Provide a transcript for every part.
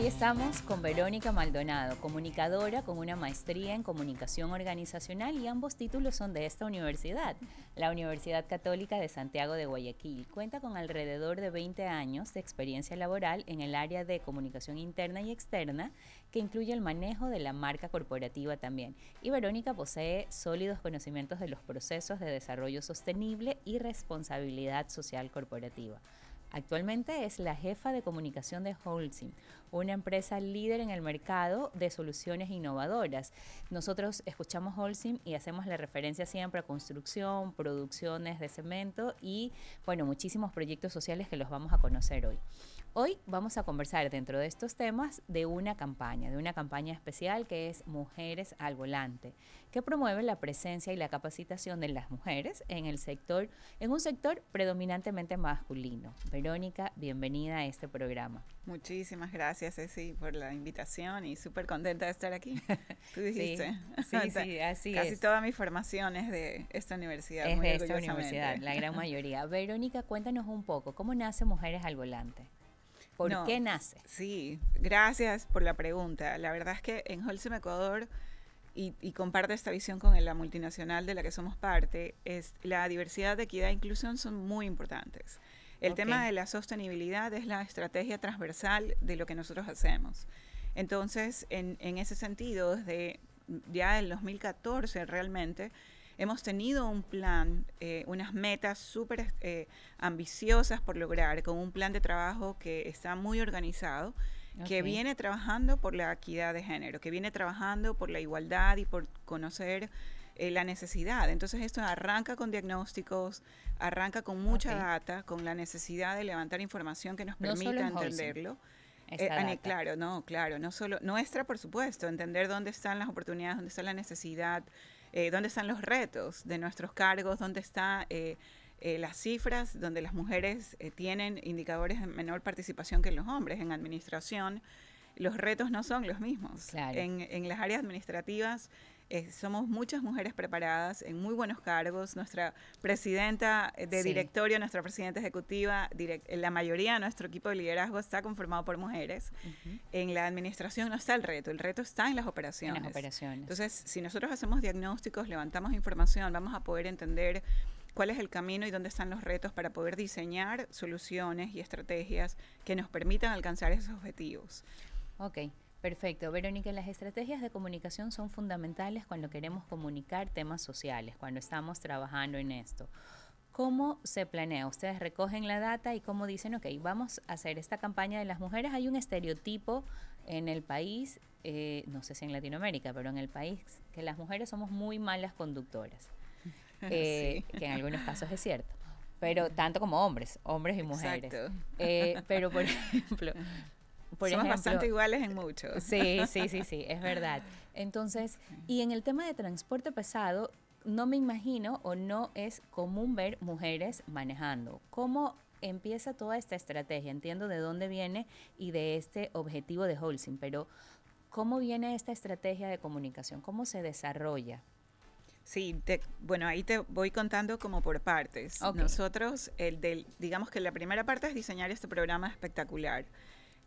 Hoy estamos con Verónica Maldonado, comunicadora con una maestría en comunicación organizacional y ambos títulos son de esta universidad. La Universidad Católica de Santiago de Guayaquil cuenta con alrededor de 20 años de experiencia laboral en el área de comunicación interna y externa, que incluye el manejo de la marca corporativa también. Y Verónica posee sólidos conocimientos de los procesos de desarrollo sostenible y responsabilidad social corporativa. Actualmente es la jefa de comunicación de Holcim, una empresa líder en el mercado de soluciones innovadoras. Nosotros escuchamos Holcim y hacemos la referencia siempre a construcción, producciones de cemento y, bueno, muchísimos proyectos sociales que los vamos a conocer hoy. Hoy vamos a conversar dentro de estos temas de una campaña, de una campaña especial que es Mujeres al Volante, que promueve la presencia y la capacitación de las mujeres en el sector, en un sector predominantemente masculino. Verónica, bienvenida a este programa. Muchísimas gracias, Ceci, por la invitación y súper contenta de estar aquí. Tú dijiste. Sí, sí, así Casi toda mi formación es de esta universidad. Es de esta universidad, la gran mayoría. Verónica, cuéntanos un poco, ¿cómo nace Mujeres al Volante? ¿Por qué nace? Sí, gracias por la pregunta. La verdad es que en Holcim Ecuador, y, y comparto esta visión con la multinacional de la que somos parte, es la diversidad, equidad e inclusión son muy importantes. El tema de la sostenibilidad es la estrategia transversal de lo que nosotros hacemos. Entonces, en, en ese sentido, desde ya el 2014 realmente, hemos tenido un plan, eh, unas metas súper eh, ambiciosas por lograr, con un plan de trabajo que está muy organizado, que viene trabajando por la equidad de género, que viene trabajando por la igualdad y por conocer eh, la necesidad. Entonces esto arranca con diagnósticos, arranca con mucha data, con la necesidad de levantar información que nos permita entenderlo. Eh, claro, no, claro, no solo nuestra, por supuesto, entender dónde están las oportunidades, dónde está la necesidad, eh, dónde están los retos de nuestros cargos, dónde están eh, eh, las cifras, donde las mujeres tienen indicadores de menor participación que los hombres en administración. Los retos no son los mismos. En, en las áreas administrativas eh, somos muchas mujeres preparadas en muy buenos cargos. Nuestra presidenta eh, de directorio, nuestra presidenta ejecutiva, eh, la mayoría de nuestro equipo de liderazgo está conformado por mujeres. En la administración no está el reto, el reto está en las operaciones. En las operaciones. Entonces, si nosotros hacemos diagnósticos, levantamos información, vamos a poder entender cuál es el camino y dónde están los retos para poder diseñar soluciones y estrategias que nos permitan alcanzar esos objetivos. Ok. Perfecto, Verónica, las estrategias de comunicación son fundamentales cuando queremos comunicar temas sociales, cuando estamos trabajando en esto. ¿Cómo se planea? Ustedes recogen la data y cómo dicen, ok, vamos a hacer esta campaña de las mujeres. Hay un estereotipo en el país, eh, no sé si en Latinoamérica, pero en el país, que las mujeres somos muy malas conductoras, eh, que en algunos casos es cierto, pero tanto como hombres, hombres y mujeres. Eh, pero, por ejemplo, somos bastante iguales en muchos. Eh, sí, sí, sí, sí, es verdad. Entonces, y en el tema de transporte pesado, no me imagino o no es común ver mujeres manejando. ¿Cómo empieza toda esta estrategia? Entiendo de dónde viene y de este objetivo de Holcim, pero ¿cómo viene esta estrategia de comunicación? ¿Cómo se desarrolla? Sí, bueno, ahí te voy contando como por partes. Nosotros, el del, digamos que la primera parte es diseñar este programa espectacular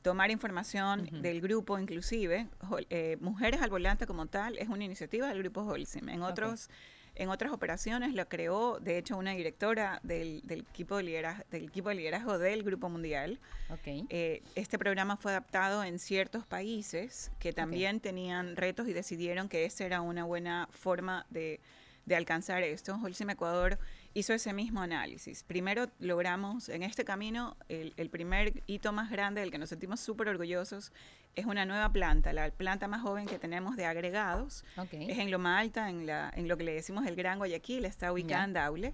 tomar información del grupo, inclusive eh, Mujeres al Volante como tal es una iniciativa del grupo Holcim. En otros en otras operaciones lo creó, de hecho, una directora del, equipo, de liderazgo, del equipo de liderazgo del Grupo Mundial. Okay. Eh, este programa fue adaptado en ciertos países que también tenían retos y decidieron que esa era una buena forma de, de alcanzar esto. Holcim Ecuador hizo ese mismo análisis. Primero logramos en este camino el, primer hito más grande del que nos sentimos súper orgullosos es una nueva planta, la planta más joven que tenemos de agregados. Es en Loma Alta, en, en lo que le decimos el Gran Guayaquil, está ubicada en Daule.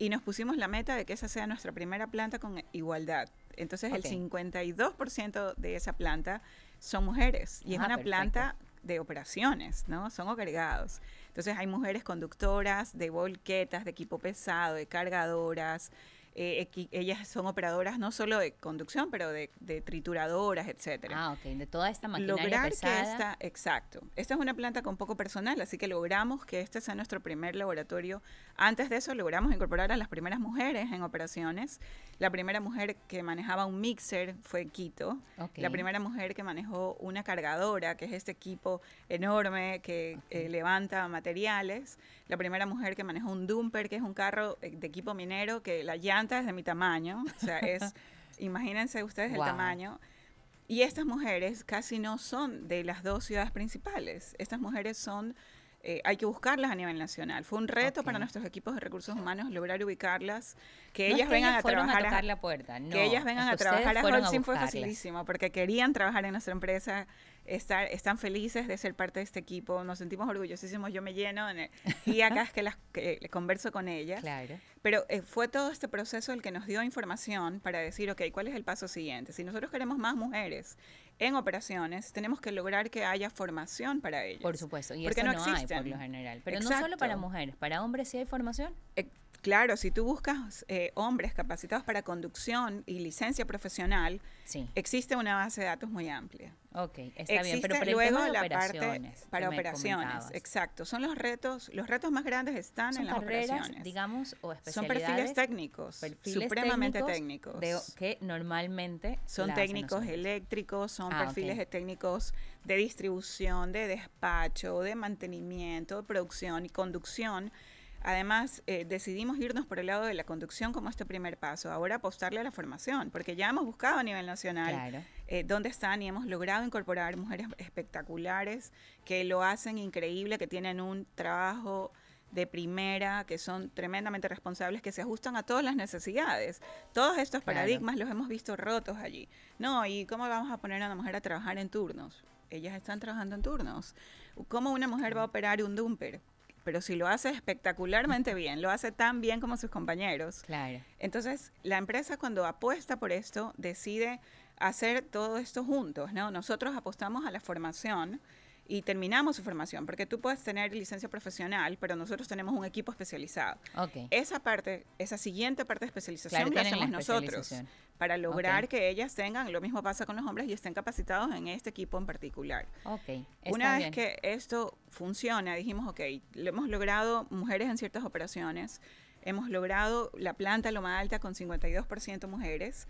Y nos pusimos la meta de que esa sea nuestra primera planta con igualdad. Entonces el 52% de esa planta son mujeres y es ah, una planta de operaciones, ¿no? Son agregados. Entonces hay mujeres conductoras de volquetas, de equipo pesado, de cargadoras, eh, ellas son operadoras no solo de conducción, pero de, trituradoras, etcétera. Ah, ok, de toda esta maquinaria Lograr que esta, exacto. Esta es una planta con poco personal, así que logramos que este sea nuestro primer laboratorio. Antes de eso logramos incorporar a las primeras mujeres en operaciones. La primera mujer que manejaba un mixer fue Quito. La primera mujer que manejó una cargadora, que es este equipo enorme que eh, levanta materiales la primera mujer que manejó un dumper, que es un carro eh, de equipo minero, que la llanta es de mi tamaño, o sea, es, imagínense ustedes el tamaño. Y estas mujeres casi no son de las dos ciudades principales, estas mujeres son... Eh, hay que buscarlas a nivel nacional. Fue un reto para nuestros equipos de recursos humanos lograr ubicarlas, que ellas vengan a trabajar. A la puerta, Que ellas vengan a trabajar a Holcim fue facilísimo, porque querían trabajar en nuestra empresa, están felices de ser parte de este equipo, nos sentimos orgullosísimos, yo me lleno y acá es que las que converso con ellas. Claro. Pero eh, fue todo este proceso el que nos dio información para decir, ok, ¿cuál es el paso siguiente? Si nosotros queremos más mujeres en operaciones, tenemos que lograr que haya formación para ellas. Por supuesto, y eso no, no hay por lo general. Pero no solo para mujeres, para hombres sí hay formación. Eh, Claro, si tú buscas eh, hombres capacitados para conducción y licencia profesional, existe una base de datos muy amplia. Ok, está bien, pero luego la parte para operaciones, exacto. Son los retos, los retos más grandes están en las digamos, o especialidades. Son perfiles técnicos, supremamente técnicos. que normalmente son técnicos eléctricos, son ah, perfiles técnicos de distribución, de despacho, de mantenimiento, de producción y conducción Además, eh, decidimos irnos por el lado de la conducción como este primer paso, ahora apostarle a la formación, porque ya hemos buscado a nivel nacional eh, dónde están y hemos logrado incorporar mujeres espectaculares que lo hacen increíble, que tienen un trabajo de primera, que son tremendamente responsables, que se ajustan a todas las necesidades. Todos estos paradigmas los hemos visto rotos allí. No, ¿y cómo vamos a poner a una mujer a trabajar en turnos? Ellas están trabajando en turnos. ¿Cómo una mujer va a operar un dumper? pero si lo hace espectacularmente bien, lo hace tan bien como sus compañeros. Claro. Entonces, la empresa cuando apuesta por esto, decide hacer todo esto juntos, ¿no? Nosotros apostamos a la formación y terminamos su formación, porque tú puedes tener licencia profesional, pero nosotros tenemos un equipo especializado. Esa parte, esa siguiente parte de especialización la hacemos nosotros para lograr que ellas tengan, lo mismo pasa con los hombres y estén capacitados en este equipo en particular. Una vez que esto funciona, dijimos, ok, lo hemos logrado mujeres en ciertas operaciones, hemos logrado la planta Loma Alta con 52% mujeres,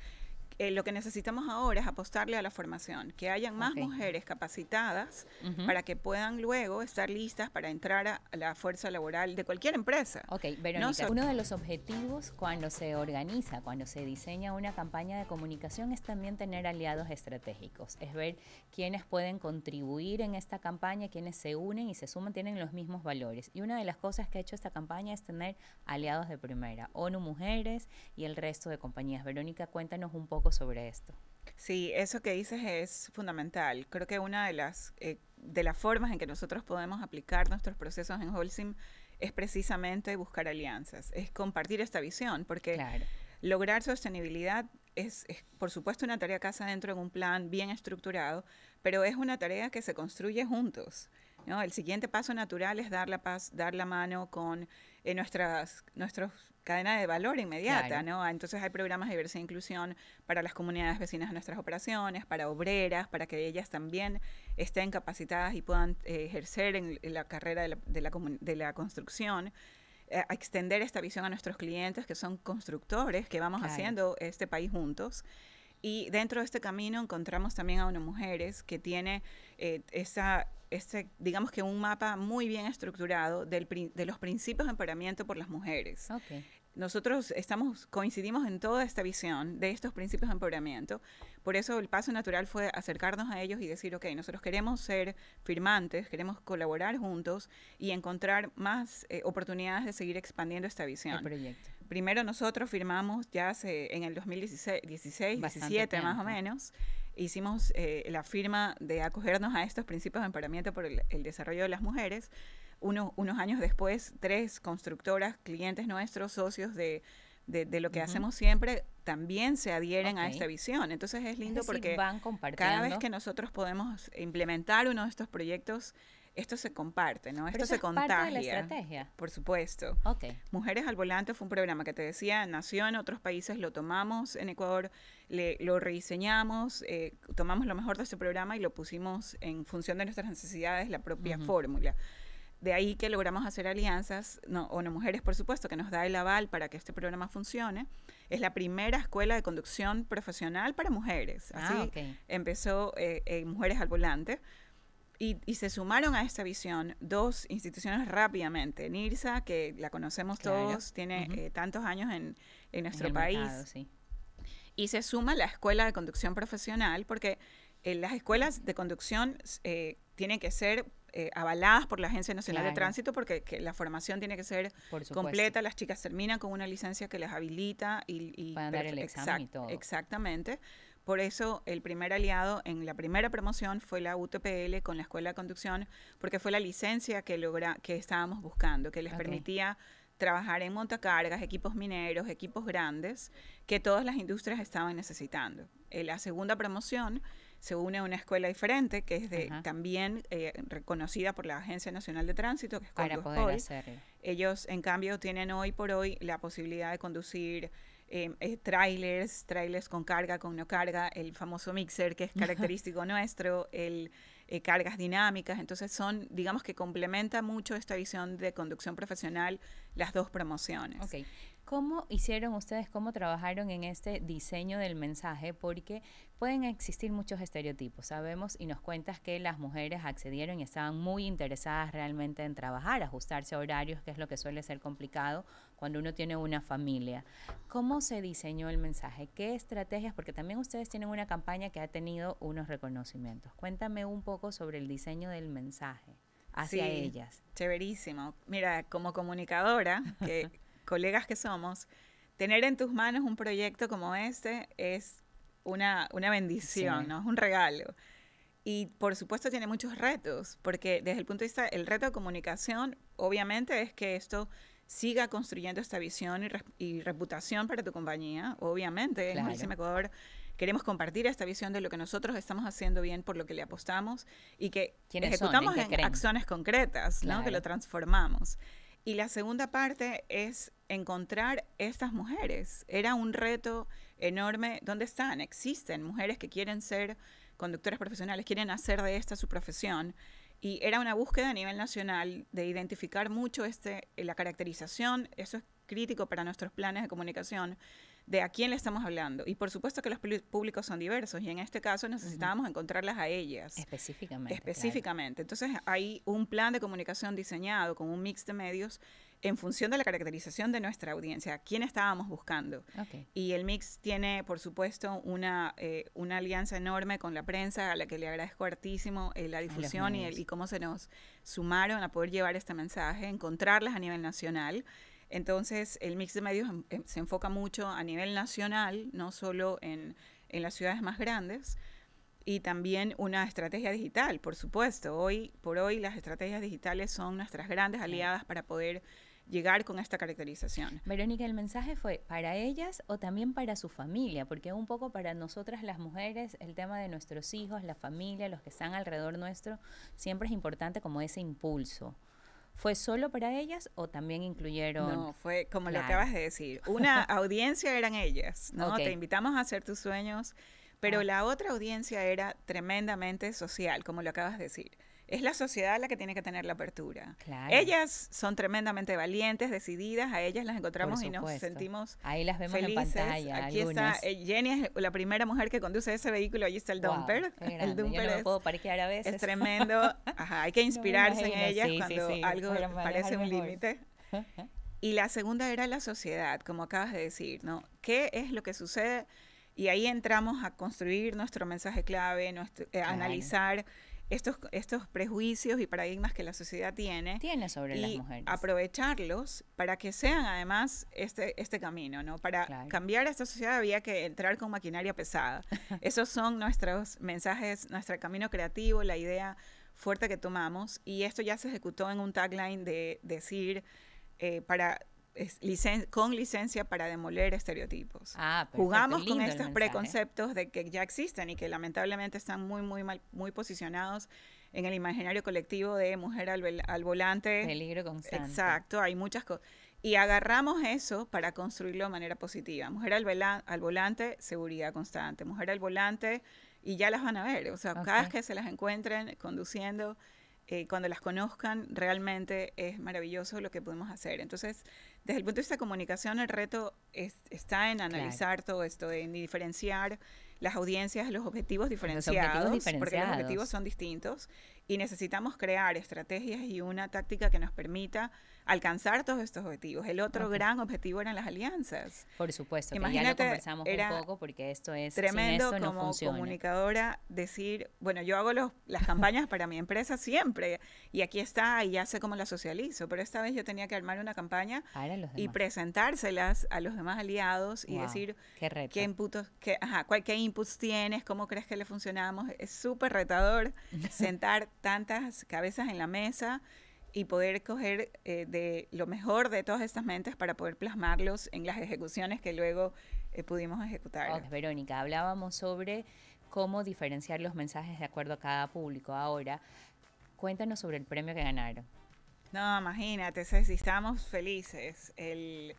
eh, lo que necesitamos ahora es apostarle a la formación, que hayan más mujeres capacitadas para que puedan luego estar listas para entrar a la fuerza laboral de cualquier empresa. Ok, Verónica, uno de los objetivos cuando se organiza, cuando se diseña una campaña de comunicación es también tener aliados estratégicos, es ver quiénes pueden contribuir en esta campaña, quiénes se unen y se suman, tienen los mismos valores. Y una de las cosas que ha hecho esta campaña es tener aliados de primera, ONU Mujeres y el resto de compañías. Verónica, cuéntanos un poco sobre esto. Sí, eso que dices es fundamental. Creo que una de las, eh, de las formas en que nosotros podemos aplicar nuestros procesos en Holcim es precisamente buscar alianzas, es compartir esta visión, porque lograr sostenibilidad es, por supuesto, una tarea que hace dentro de un plan bien estructurado, pero es una tarea que se construye juntos. El siguiente paso natural es dar la, paz, dar la mano con eh, nuestras, cadenas de valor inmediata, ah, Entonces hay programas de diversidad e inclusión para las comunidades vecinas de nuestras operaciones, para obreras, para que ellas también estén capacitadas y puedan eh, ejercer en, la carrera de la, construcción. Eh, extender esta visión a nuestros clientes que son constructores, que vamos haciendo este país juntos. Y dentro de este camino encontramos también a unas mujeres que tiene eh, esa, digamos que un mapa muy bien estructurado del, de los principios de empoderamiento por las mujeres. Nosotros estamos, coincidimos en toda esta visión de estos principios de empoderamiento. Por eso el paso natural fue acercarnos a ellos y decir, ok, nosotros queremos ser firmantes, queremos colaborar juntos y encontrar más eh, oportunidades de seguir expandiendo esta visión. El proyecto primero nosotros firmamos ya hace, en el 2016, 17 más o menos, hicimos eh, la firma de acogernos a estos principios de emparamiento por el, desarrollo de las mujeres. Uno, unos años después, tres constructoras, clientes nuestros, socios de, de, lo que hacemos siempre, también se adhieren a esta visión. Entonces es lindo porque van cada vez que nosotros podemos implementar uno de estos proyectos, esto se comparte, ¿no? esto se es Parte de la estrategia. Por supuesto. Ok. Mujeres al volante fue un programa que te decía, nació en otros países, lo tomamos en Ecuador, lo rediseñamos, eh, tomamos lo mejor de este programa y lo pusimos en función de nuestras necesidades, la propia fórmula. De ahí que logramos hacer alianzas, no, Mujeres, por supuesto, que nos da el aval para que este programa funcione. Es la primera escuela de conducción profesional para mujeres. Así ah, empezó eh, eh, Mujeres al Volante y, se sumaron a esta visión dos instituciones rápidamente. NIRSA, que la conocemos todos, tiene eh, tantos años en, nuestro país. Y se suma la Escuela de Conducción Profesional, porque eh, las escuelas de conducción eh, tienen que ser avaladas por la Agencia Nacional de Tránsito porque la formación tiene que ser completa, las chicas terminan con una licencia que les habilita y... y Pueden dar el examen y todo. Exactamente. Por eso el primer aliado en la primera promoción fue la UTPL con la Escuela de Conducción, porque fue la licencia que, logra, que estábamos buscando, que les permitía trabajar en montacargas, equipos mineros, equipos grandes, que todas las industrias estaban necesitando. En eh, la segunda promoción se une a una escuela diferente, que es de, también eh, reconocida por la Agencia Nacional de Tránsito, que es Para Ellos, en cambio, tienen hoy por hoy la posibilidad de conducir eh, eh, trailers, trailers con carga, con no carga, el famoso mixer que es característico nuestro, el eh, cargas dinámicas, entonces son, digamos que complementa mucho esta visión de conducción profesional las dos promociones. Okay. ¿Cómo hicieron ustedes, cómo trabajaron en este diseño del mensaje? Porque pueden existir muchos estereotipos, sabemos, y nos cuentas que las mujeres accedieron y estaban muy interesadas realmente en trabajar, ajustarse a horarios, que es lo que suele ser complicado cuando uno tiene una familia. ¿Cómo se diseñó el mensaje? ¿Qué estrategias? Porque también ustedes tienen una campaña que ha tenido unos reconocimientos. Cuéntame un poco sobre el diseño del mensaje hacia ellas. Chéverísimo. Mira, como comunicadora, que, colegas que somos, tener en tus manos un proyecto como este es una, una bendición, ¿no? Es un regalo. Y por supuesto tiene muchos retos, porque desde el punto de vista, el reto de comunicación, obviamente es que esto siga construyendo esta visión y, reputación para tu compañía. Obviamente, claro. Ecuador queremos compartir esta visión de lo que nosotros estamos haciendo bien, por lo que le apostamos y que ejecutamos en, acciones concretas, que lo transformamos. Y la segunda parte es encontrar estas mujeres. Era un reto enorme. ¿Dónde están? Existen mujeres que quieren ser conductoras profesionales, quieren hacer de esta su profesión y era una búsqueda a nivel nacional de identificar mucho este, eh, la caracterización, eso es crítico para nuestros planes de comunicación, de a quién le estamos hablando. Y por supuesto que los públicos son diversos y en este caso necesitábamos encontrarlas a ellas. Específicamente. Específicamente. Entonces hay un plan de comunicación diseñado con un mix de medios en función de la caracterización de nuestra audiencia, a quién estábamos buscando. Y el mix tiene, por supuesto, una, eh, una alianza enorme con la prensa, a la que le agradezco hartísimo eh, la difusión y, el, y cómo se nos sumaron a poder llevar este mensaje, encontrarlas a nivel nacional. Entonces, el mix de medios em, em, se enfoca mucho a nivel nacional, no solo en, las ciudades más grandes, y también una estrategia digital, por supuesto. Hoy por hoy las estrategias digitales son nuestras grandes aliadas para poder llegar con esta caracterización. Verónica, el mensaje fue para ellas o también para su familia, porque un poco para nosotras las mujeres, el tema de nuestros hijos, la familia, los que están alrededor nuestro, siempre es importante como ese impulso. ¿Fue solo para ellas o también incluyeron? No, fue como lo acabas de decir. Una audiencia eran ellas, ¿no? Te invitamos a hacer tus sueños, pero ah. la otra audiencia era tremendamente social, como lo acabas de decir es la sociedad la que tiene que tener la apertura. Ellas son tremendamente valientes, decididas, a ellas las encontramos y nos sentimos Ahí las vemos felices. en pantalla. Aquí está, Jenny es la primera mujer que conduce ese vehículo, allí está el dumper. el dumper es, tremendo, hay que inspirarse en ellas cuando algo parece un límite. Y la segunda era la sociedad, como acabas de decir, ¿no? ¿Qué es lo que sucede? Y ahí entramos a construir nuestro mensaje clave, eh, analizar estos, estos prejuicios y paradigmas que la sociedad tiene. Tiene sobre las mujeres. Aprovecharlos para que sean además este, este camino, ¿no? Para cambiar a esta sociedad había que entrar con maquinaria pesada. Esos son nuestros mensajes, nuestro camino creativo, la idea fuerte que tomamos. Y esto ya se ejecutó en un tagline de decir, eh, para con licencia para demoler estereotipos. Ah, Jugamos con estos preconceptos de que ya existen y que lamentablemente están muy, muy mal, muy posicionados en el imaginario colectivo de mujer al, al volante. Peligro constante. Exacto, hay muchas cosas. Y agarramos eso para construirlo de manera positiva. Mujer al, al volante, seguridad constante. Mujer al volante, y ya las van a ver. O sea, cada vez que se las encuentren conduciendo, eh, cuando las conozcan, realmente es maravilloso lo que podemos hacer. Entonces, desde el punto de vista de comunicación, el reto está en analizar todo esto, en diferenciar las audiencias, los objetivos diferenciados, objetivos porque los objetivos son distintos y necesitamos crear estrategias y una táctica que nos permita alcanzar todos estos objetivos. El otro gran objetivo eran las alianzas. Por supuesto, Imagínate, que ya lo conversamos era un poco porque esto es tremendo como comunicadora decir, bueno, yo hago las campañas para mi empresa siempre y aquí está y ya sé cómo la socializo, pero esta vez yo tenía que armar una campaña ah, y presentárselas a los demás aliados y decir qué, reto. qué ajá, cuál, inputs tienes, cómo crees que le funcionamos. Es súper retador sentar tantas cabezas en la mesa y poder coger eh, de lo mejor de todas estas mentes para poder plasmarlos en las ejecuciones que luego eh, pudimos ejecutar. Verónica, hablábamos sobre cómo diferenciar los mensajes de acuerdo a cada público. Ahora, cuéntanos sobre el premio que ganaron. No, imagínate, si estamos felices. El,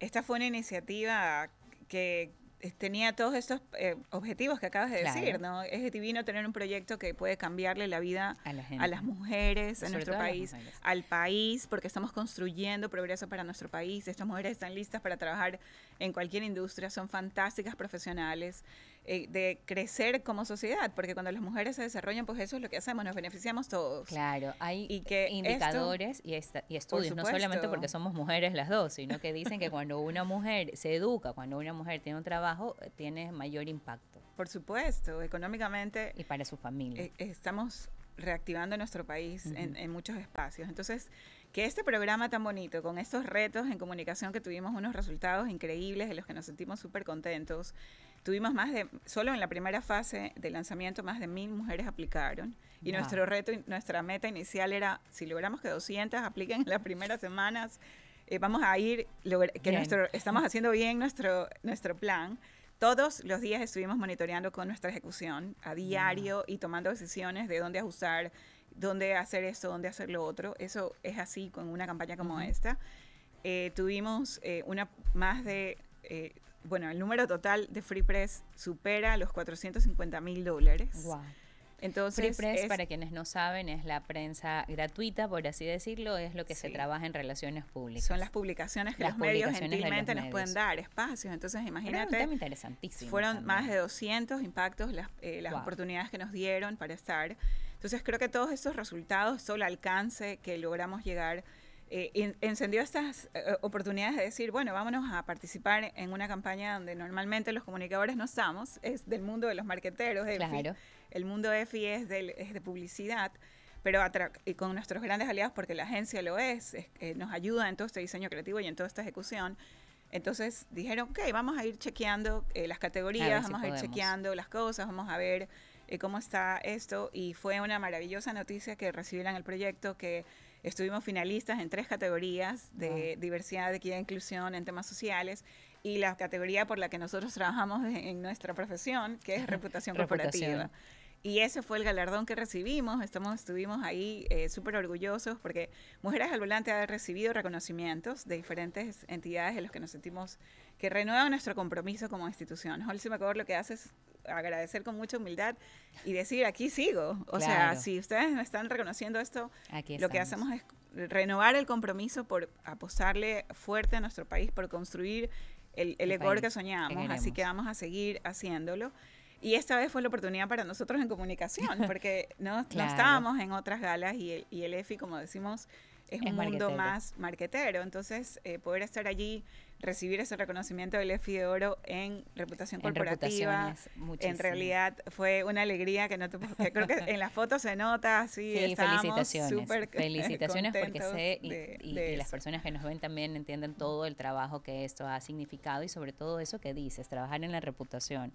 esta fue una iniciativa que tenía todos estos eh, objetivos que acabas de decir, ¿no? Es divino tener un proyecto que puede cambiarle la vida a, las mujeres, en nuestro país, al país, porque estamos construyendo progreso para nuestro país. Estas mujeres están listas para trabajar en cualquier industria, son fantásticas profesionales. Eh, de crecer como sociedad, porque cuando las mujeres se desarrollan, pues eso es lo que hacemos, nos beneficiamos todos. Claro, hay indicadores y, y, estudios, no solamente porque somos mujeres las dos, sino que dicen que cuando una mujer se educa, cuando una mujer tiene un trabajo, eh, tiene mayor impacto. Por supuesto, económicamente. Y para su familia. Eh, estamos reactivando nuestro país en, en, muchos espacios. Entonces, que este programa tan bonito, con estos retos en comunicación que tuvimos unos resultados increíbles de los que nos sentimos súper contentos, tuvimos más de, solo en la primera fase de lanzamiento, más de mil mujeres aplicaron. Y nuestro reto, nuestra meta inicial era, si logramos que 200 apliquen en las primeras semanas, eh, vamos a ir, que nuestro, estamos haciendo bien nuestro, nuestro plan. Todos los días estuvimos monitoreando con nuestra ejecución a diario y tomando decisiones de dónde ajustar, dónde hacer esto, dónde hacer lo otro. Eso es así con una campaña como esta. Eh, tuvimos eh, una más de bueno, el número total de Free Press supera los 450 mil dólares. Wow. Entonces, Free Press, para quienes no saben, es la prensa gratuita, por así decirlo, es lo que se trabaja en relaciones públicas. Son las publicaciones que los medios gentilmente nos pueden dar, espacios. Entonces, imagínate. fueron más de 200 impactos las, eh, oportunidades que nos dieron para estar. Entonces, creo que todos esos resultados, todo el alcance que logramos llegar eh, encendió estas eh, eh, oportunidades de decir, bueno, vámonos a participar en una campaña donde normalmente los comunicadores no estamos, es del mundo de los marqueteros, el mundo EFI es, del, es de publicidad, pero y con nuestros grandes aliados, porque la agencia lo es, nos ayuda en todo este diseño creativo y en toda esta ejecución. Entonces dijeron, ok, vamos a ir chequeando las categorías, vamos a ir chequeando las cosas, vamos a ver cómo está esto. Y fue una maravillosa noticia que recibieran el proyecto, que Estuvimos finalistas en tres categorías de diversidad, diversidad, equidad, e inclusión en temas sociales y la categoría por la que nosotros trabajamos en nuestra profesión, que es reputación corporativa. Y ese fue el galardón que recibimos. Estamos, estuvimos ahí eh, súper orgullosos porque Mujeres al Volante ha recibido reconocimientos de diferentes entidades en los que nos sentimos que renuevan nuestro compromiso como institución. Holcim lo que haces agradecer con mucha humildad y decir, aquí sigo. O sea, si ustedes me están reconociendo esto, lo que hacemos es renovar el compromiso por apostarle fuerte a nuestro país, por construir el, el, Ecuador que soñamos así que vamos a seguir haciéndolo. Y esta vez fue la oportunidad para nosotros en comunicación, porque no, estábamos en otras galas y y el EFI, como decimos, es, un mundo más marquetero. Entonces, eh, poder estar allí, recibir ese reconocimiento del EFI de Oro en reputación corporativa, en realidad fue una alegría que no te creo que en las fotos se nota, así sí, felicitaciones. felicitaciones porque sé y las personas que nos ven también entienden todo el trabajo que esto ha significado y sobre todo eso que dices, trabajar en la reputación.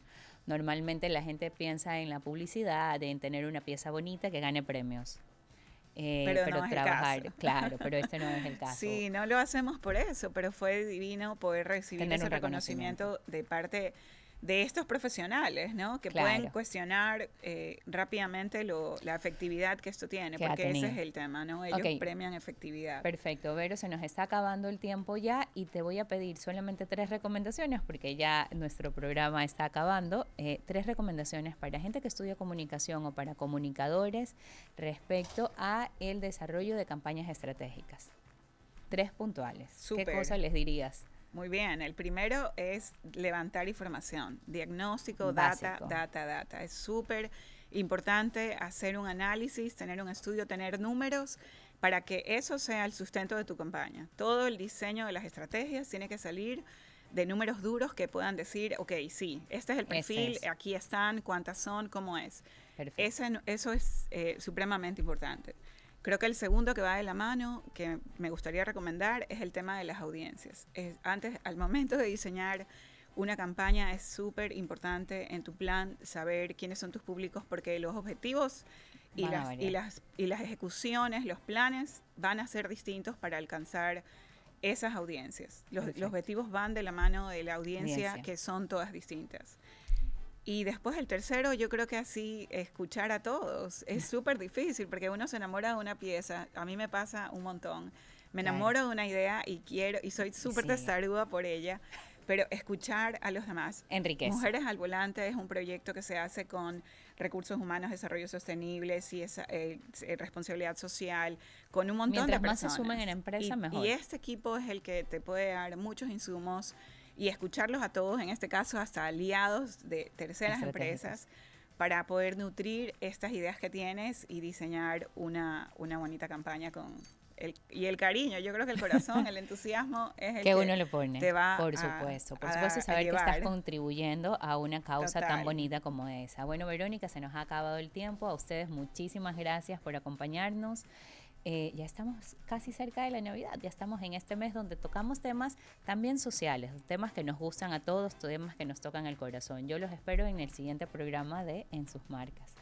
Normalmente la gente piensa en la publicidad, en tener una pieza bonita que gane premios. Eh, pero, no trabajar, es el caso. claro, pero este no es el caso. Sí, no lo hacemos por eso, pero fue divino poder recibir ese reconocimiento de parte de estos profesionales, ¿no? Que pueden cuestionar eh, rápidamente la efectividad que esto tiene, porque ese es el tema, ¿no? Ellos premian efectividad. Perfecto, Vero, se nos está acabando el tiempo ya y te voy a pedir solamente tres recomendaciones, porque ya nuestro programa está acabando. Eh, tres recomendaciones para gente que estudia comunicación o para comunicadores respecto a el desarrollo de campañas estratégicas. Tres puntuales. ¿Qué cosa les dirías? Muy bien, el primero es levantar información, diagnóstico, data, data, data. Es súper importante hacer un análisis, tener un estudio, tener números para que eso sea el sustento de tu campaña. Todo el diseño de las estrategias tiene que salir de números duros que puedan decir, ok, sí, este es el perfil, aquí están, cuántas son, cómo es. eso es eh, supremamente importante. Creo que el segundo que va de la mano, que me gustaría recomendar, es el tema de las audiencias. antes, al momento de diseñar una campaña, es súper importante en tu plan saber quiénes son tus públicos, porque los objetivos y las, ejecuciones, los planes van a ser distintos para alcanzar esas audiencias. Los, objetivos van de la mano de la audiencia, que son todas distintas. Y después el tercero, yo creo que así escuchar a todos es súper difícil porque uno se enamora de una pieza. A mí me pasa un montón. Me enamoro de una idea y quiero y soy súper testaruda por ella, pero escuchar a los demás. Enriquece. Mujeres al volante es un proyecto que se hace con recursos humanos, desarrollo sostenible, y esa, eh, eh, responsabilidad social, con un montón de personas. Mientras más se sumen en empresa, mejor. Y este equipo es el que te puede dar muchos insumos y escucharlos a todos, en este caso hasta aliados de terceras empresas, para poder nutrir estas ideas que tienes y diseñar una, una bonita campaña con... El, y el cariño, yo creo que el corazón, el entusiasmo es el que, uno le pone. Te va por supuesto, por supuesto, saber que estás contribuyendo a una causa tan bonita como esa. Bueno, Verónica, se nos ha acabado el tiempo. A ustedes muchísimas gracias por acompañarnos. Eh, ya estamos casi cerca de la Navidad, ya estamos en este mes donde tocamos temas también sociales, temas que nos gustan a todos, temas que nos tocan el corazón. Yo los espero en el siguiente programa de En sus marcas.